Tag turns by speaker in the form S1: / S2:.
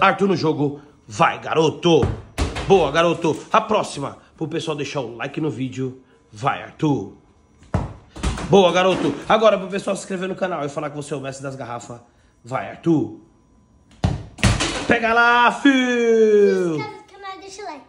S1: Arthur no jogo. Vai, garoto! Boa, garoto! A próxima! Pro pessoal deixar o like no vídeo. Vai, Arthur! Boa, garoto! Agora pro pessoal se inscrever no canal e falar que você é o mestre das garrafas. Vai, Arthur!
S2: Pega lá, fio!
S3: Deixa o like.